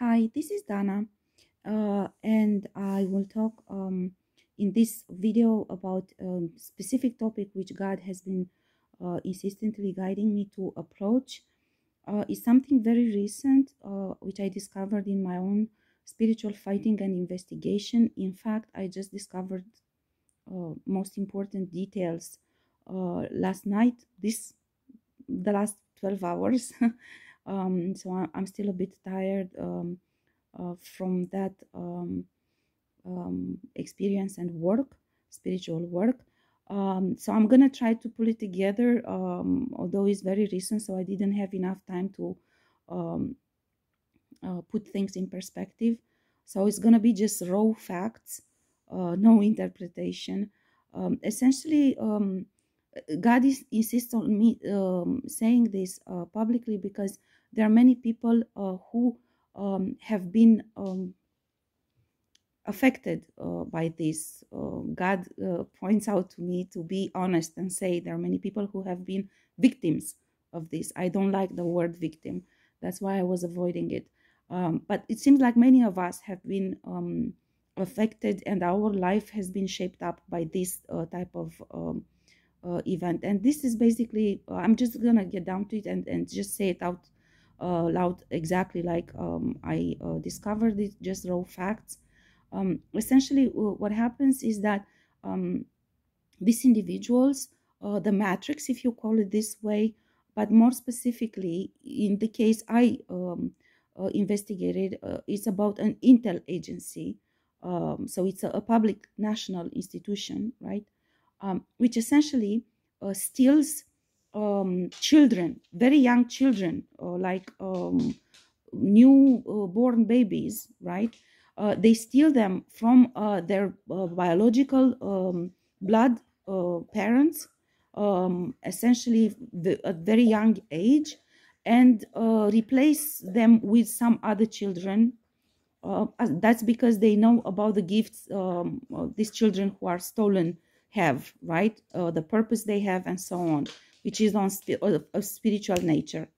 Hi, this is Dana uh, and I will talk um, in this video about a um, specific topic which God has been uh, insistently guiding me to approach. Uh, something very recent uh, which I discovered in my own spiritual fighting and investigation. In fact, I just discovered uh, most important details uh, last night, this the last 12 hours. um, so I, am still a bit tired um, uh, from that um, um, experience and work, spiritual work. Um, so I'm gonna try to pull it together, although it's very recent, so I didn't have enough time to uh, put things in perspective. So it's gonna be just raw facts, uh, no interpretation. essentially, God is, insists on me um, saying this uh, publicly because there are many people uh, who um, have been um, affected uh, by this. Uh, God uh, points out to me to be honest and say there are many people who have been victims of this. I don't like the word victim. That's why I was avoiding it. Um, but it seems like many of us have been um, affected and our life has been shaped up by this uh, type of um, uh, event. And this is basically, I'm just going to get down to it and, and just say it out uh, loud exactly like um, I uh, discovered it, just raw facts. Um, essentially, uh, what happens is that um, these individuals, uh, the matrix, if you call it this way, but more specifically, in the case I um, uh, investigated, uh, it's about an intel agency. Um, so it's a, a, public national institution, right? Um, which essentially steals um, children, very young children, uh, like um, newborn uh, babies, right? Uh, they steal them from uh, their uh, biological um, blood uh, parents, um, essentially at very young age, and replace them with some other children. that's because they know about the gifts um, these children who are stolen have, right? the purpose they have, and so on which is on of, spiritual nature.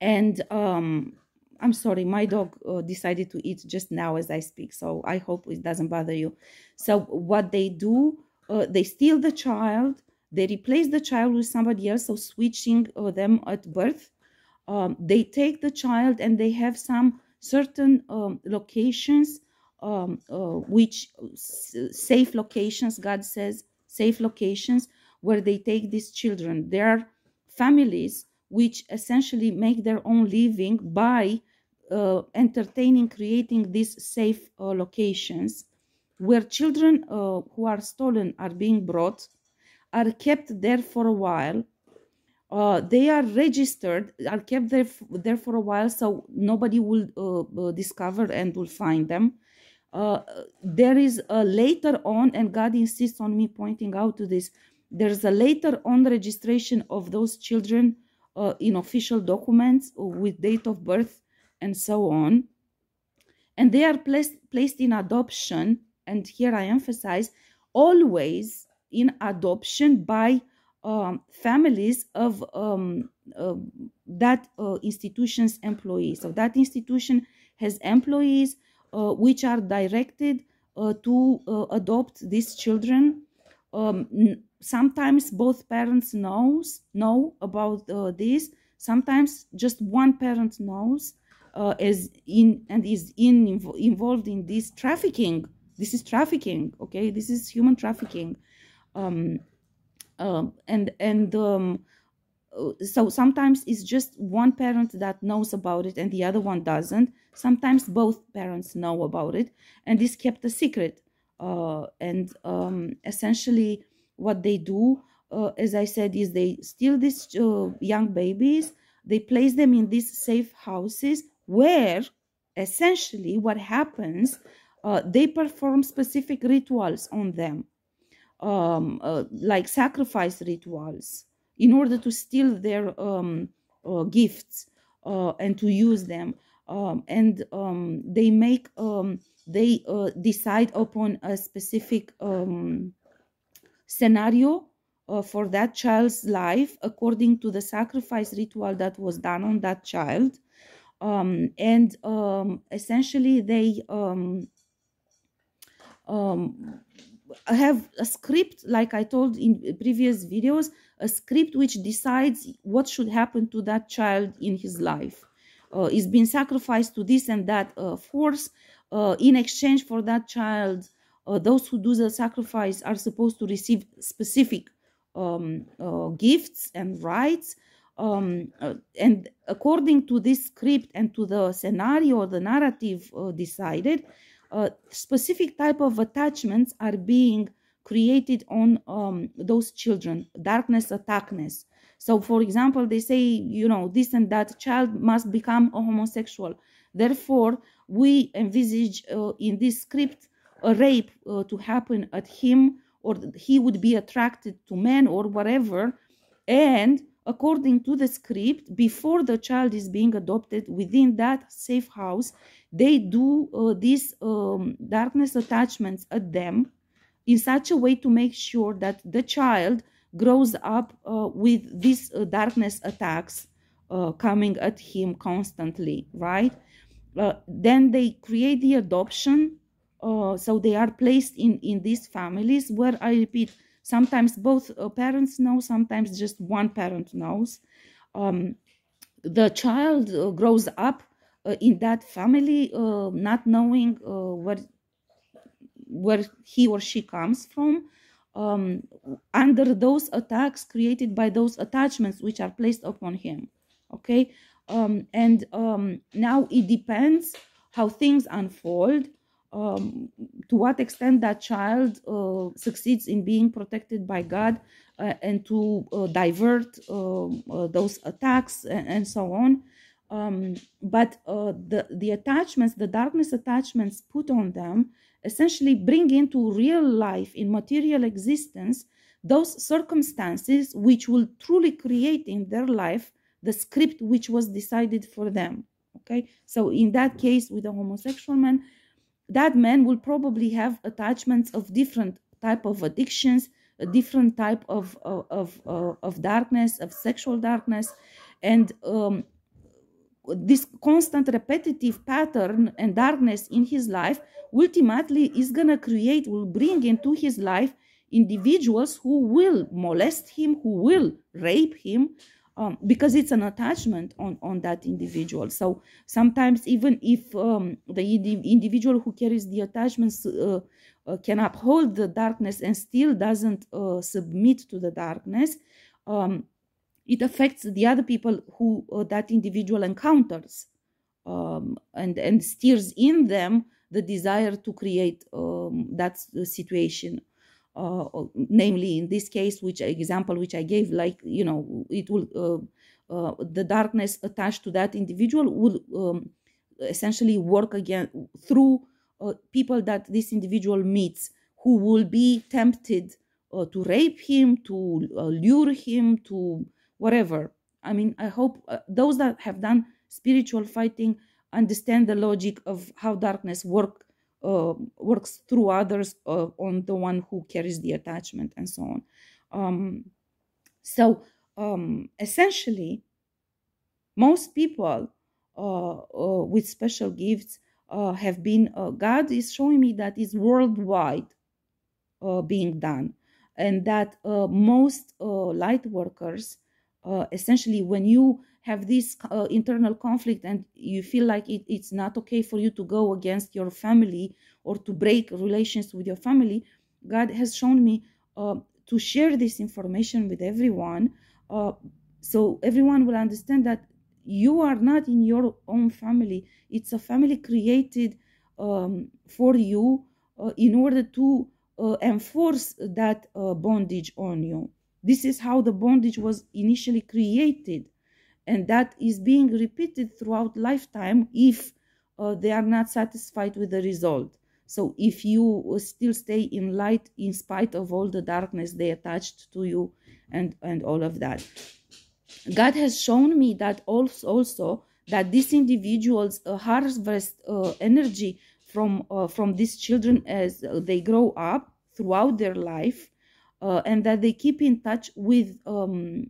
And um, I'm sorry, my dog uh, decided to eat just now as I speak, so I hope it doesn't bother you. So what they do, uh, they steal the child, they replace the child with somebody else, so switching uh, them at birth. Um, they take the child and they have some certain um, locations, um, uh, which safe locations, God says, safe locations where they take these children. There are families which essentially make their own living by uh, entertaining, creating these safe uh, locations where children uh, who are stolen are being brought, are kept there for a while. Uh, they are registered, are kept there, there for a while, so nobody will uh, uh, discover and will find them. Uh, there is a later on, and God insists on me pointing out to this, there's a later on registration of those children uh, in official documents uh, with date of birth and so on. And they are placed, placed in adoption, and here I emphasize, always in adoption by um, families of um, uh, that uh, institution's employees. So that institution has employees uh, which are directed uh, to uh, adopt these children. Um, sometimes both parents knows know about uh, this sometimes just one parent knows uh, is in and is in inv involved in this trafficking this is trafficking okay this is human trafficking um, uh, and and um, uh, so sometimes it's just one parent that knows about it and the other one doesn't sometimes both parents know about it and this kept a secret uh, and um, essentially what they do, uh, as I said, is they steal these uh, young babies, they place them in these safe houses where essentially what happens uh, they perform specific rituals on them um, uh, like sacrifice rituals in order to steal their um, uh, gifts uh, and to use them um, and um, they make um, they decide upon a specific um, scenario uh, for that child's life according to the sacrifice ritual that was done on that child. Um, and um, essentially, they um, um, have a script, like I told in previous videos, a script which decides what should happen to that child in his life. Uh, he's being sacrificed to this and that uh, force uh, in exchange for that child uh, those who do the sacrifice are supposed to receive specific um, uh, gifts and rights. Um, uh, and according to this script and to the scenario, the narrative uh, decided, uh, specific type of attachments are being created on um, those children, darkness, attackness. So, for example, they say, you know, this and that child must become a homosexual. Therefore, we envisage uh, in this script a rape uh, to happen at him or he would be attracted to men or whatever and according to the script before the child is being adopted within that safe house they do uh, these um, darkness attachments at them in such a way to make sure that the child grows up uh, with these uh, darkness attacks uh, coming at him constantly right uh, then they create the adoption uh, so they are placed in in these families where i repeat sometimes both uh, parents know sometimes just one parent knows um, the child uh, grows up in that family not knowing what where he or she comes from um, under those attacks created by those attachments which are placed upon him okay um, and um, now it depends how things unfold um, to what extent that child uh, succeeds in being protected by God uh, and to uh, divert um, uh, those attacks and, and so on. Um, but uh, the, the attachments, the darkness attachments put on them, essentially bring into real life, in material existence, those circumstances which will truly create in their life the script which was decided for them. Okay, so in that case, with a homosexual man, that man will probably have attachments of different type of addictions a different type of of of, uh, of darkness of sexual darkness and um, this constant repetitive pattern and darkness in his life ultimately is going to create will bring into his life individuals who will molest him who will rape him um, because it's an attachment on, on that individual. So sometimes even if um, the indi individual who carries the attachments uh, uh, can uphold the darkness and still doesn't uh, submit to the darkness, um, it affects the other people who uh, that individual encounters um, and, and steers in them the desire to create um, that situation uh, uh, namely in this case which example which i gave like you know it will uh, uh the darkness attached to that individual will um, essentially work again through uh, people that this individual meets who will be tempted to rape him to lure him to whatever i mean i hope those that have done spiritual fighting understand the logic of how darkness work uh, works through others uh, on the one who carries the attachment and so on. Um, so um, essentially, most people uh, with special gifts have been, God is showing me that is worldwide being done and that uh, most uh, light workers uh, essentially when you have this uh, internal conflict and you feel like it, it's not okay for you to go against your family or to break relations with your family, God has shown me uh, to share this information with everyone uh, so everyone will understand that you are not in your own family. It's a family created um, for you uh, in order to uh, enforce that uh, bondage on you. This is how the bondage was initially created and that is being repeated throughout lifetime if uh, they are not satisfied with the result so if you uh, still stay in light in spite of all the darkness they attached to you and and all of that god has shown me that also, also that these individuals uh, harvest uh, energy from uh, from these children as they grow up throughout their life uh, and that they keep in touch with um,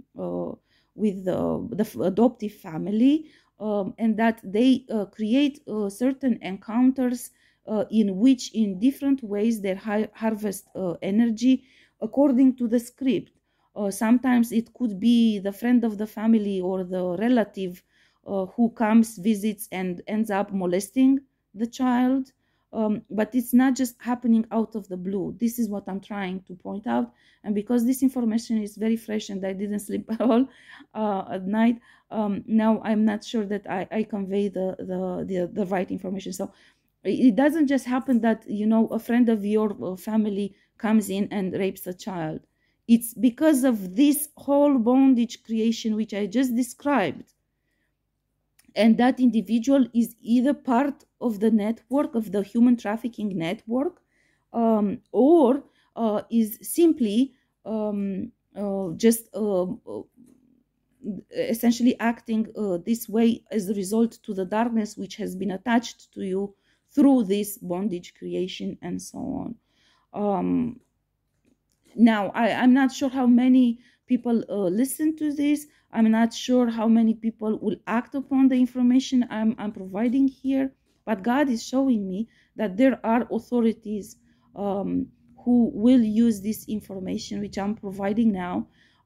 with the adoptive family um, and that they uh, create uh, certain encounters uh, in which in different ways they ha harvest energy according to the script sometimes it could be the friend of the family or the relative who comes visits and ends up molesting the child um, but it's not just happening out of the blue. This is what I'm trying to point out. And because this information is very fresh and I didn't sleep at all uh, at night, um, now I'm not sure that I, I convey the, the, the, the, right information. So it doesn't just happen that, you know, a friend of your uh, family comes in and rapes a child. It's because of this whole bondage creation, which I just described, and that individual is either part of the network of the human trafficking network um, or uh, is simply um, uh, just uh, uh essentially acting uh, this way as a result to the darkness which has been attached to you through this bondage creation and so on um, now I, am not sure how many people uh, listen to this. I'm not sure how many people will act upon the information I'm, I'm providing here, but God is showing me that there are authorities um, who will use this information which I'm providing now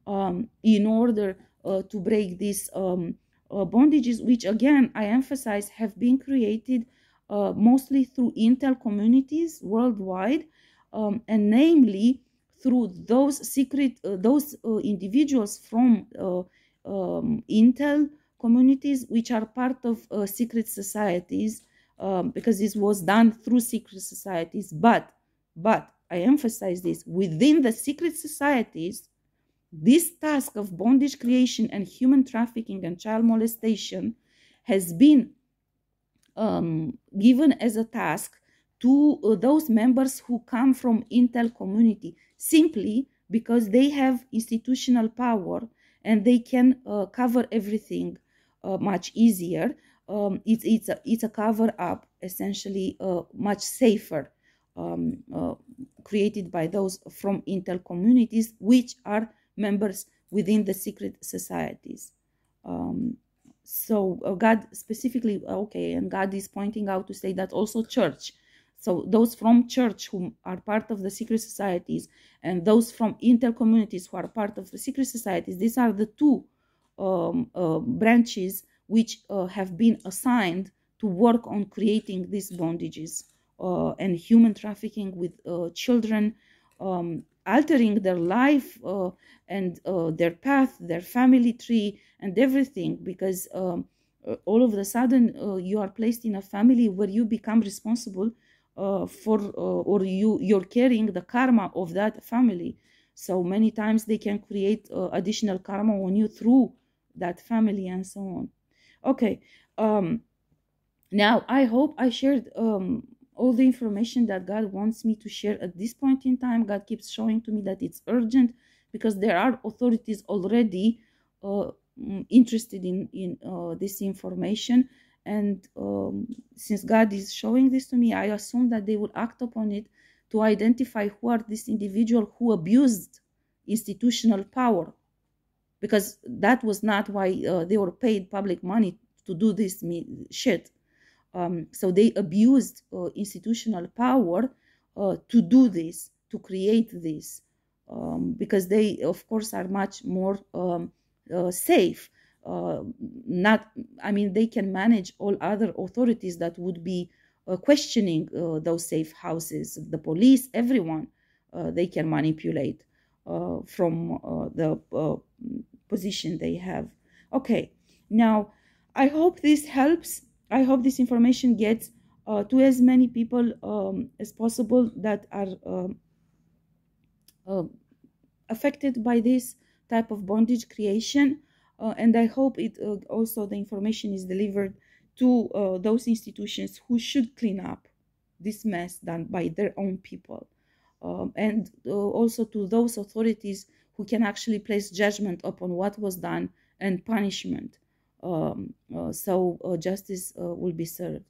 um, in order uh, to break these um, uh, bondages, which again I emphasize have been created uh, mostly through Intel communities worldwide, um, and namely through those secret uh, those uh, individuals from uh, um, intel communities which are part of uh, secret societies um, because this was done through secret societies but but i emphasize this within the secret societies this task of bondage creation and human trafficking and child molestation has been um, given as a task to uh, those members who come from Intel community simply because they have institutional power and they can uh, cover everything uh, much easier. Um, it's it's a, it's a cover up essentially uh, much safer um, uh, created by those from Intel communities, which are members within the secret societies. Um, so uh, God specifically, okay, and God is pointing out to say that also church so those from church who are part of the secret societies and those from intercommunities communities who are part of the secret societies, these are the two um, uh, branches which uh, have been assigned to work on creating these bondages uh, and human trafficking with uh, children, um, altering their life uh, and uh, their path, their family tree, and everything because um, all of a sudden you are placed in a family where you become responsible uh, for uh, or you you're carrying the karma of that family so many times they can create uh, additional karma on you through that family and so on okay um now i hope i shared um all the information that god wants me to share at this point in time god keeps showing to me that it's urgent because there are authorities already uh, interested in in uh, this information and um, since god is showing this to me i assume that they will act upon it to identify who are these individual who abused institutional power because that was not why uh, they were paid public money to do this shit um, so they abused uh, institutional power uh, to do this to create this um, because they of course are much more um, uh, safe uh, not i mean they can manage all other authorities that would be uh, questioning uh, those safe houses the police everyone uh, they can manipulate uh, from the position they have okay now i hope this helps i hope this information gets to as many people um, as possible that are um, affected by this type of bondage creation uh, and I hope it uh, also the information is delivered to uh, those institutions who should clean up this mess done by their own people. Um, and uh, also to those authorities who can actually place judgment upon what was done and punishment. Um, uh, so uh, justice will be served.